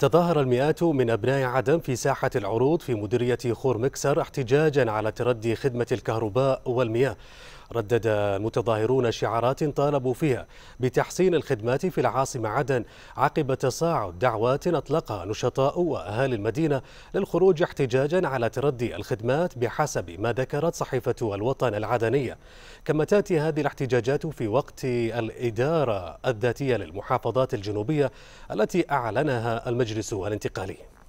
تظاهر المئات من أبناء عدن في ساحة العروض في مديرية خور مكسر احتجاجا على تردي خدمة الكهرباء والمياه ردد المتظاهرون شعارات طالبوا فيها بتحسين الخدمات في العاصمة عدن عقب تصاعد دعوات أطلقها نشطاء وأهالي المدينة للخروج احتجاجا على تردي الخدمات بحسب ما ذكرت صحيفة الوطن العدنية كما تأتي هذه الاحتجاجات في وقت الإدارة الذاتية للمحافظات الجنوبية التي أعلنها المجلس الانتقالي